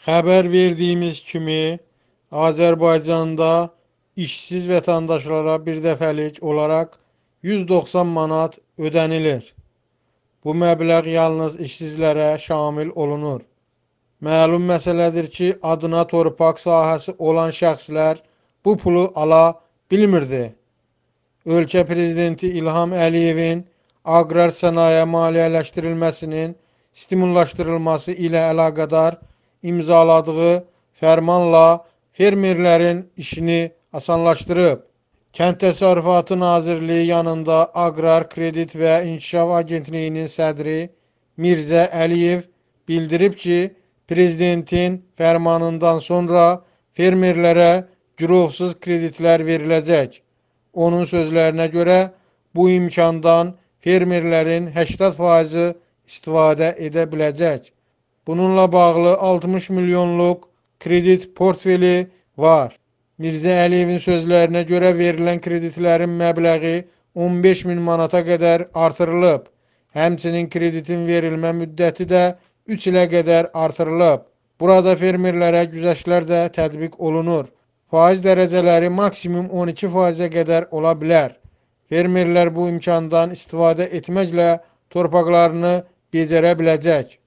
Xəbər verdiyimiz kimi, Azərbaycanda işsiz vətəndaşlara birdəfəlik olaraq 190 manat ödənilir. Bu məbləğ yalnız işsizlərə şamil olunur. Məlum məsələdir ki, adına torpaq sahəsi olan şəxslər bu pulu ala bilmirdi. Ölkə prezidenti İlham Əliyevin aqrar sənayə maliyyələşdirilməsinin stimullaşdırılması ilə əlaqədar imzaladığı fərmanla fermerlərin işini asanlaşdırıb. Kənd Təsərrüfatı Nazirliyi yanında Aqrar Kredit və İnkişaf Agentliyinin sədri Mirzə Əliyev bildirib ki, prezidentin fərmanından sonra fermerlərə girovsuz kreditlər veriləcək. Onun sözlərinə görə bu imkandan fermerlərin 80 faizi istifadə edə biləcək. Bununla bağlı 60 milyonluq kredit portfeli var. Mirzə Əliyevin sözlərinə görə verilən kreditlərin məbləği 15 min manata qədər artırılıb. Həmçinin kreditin verilmə müddəti də 3 ilə qədər artırılıb. Burada fermerlərə güzəştlər də tətbiq olunur. Faiz dərəcələri maksimum 12%-ə qədər ola bilər. Fermerlər bu imkandan istifadə etməklə torpaqlarını becərə biləcək.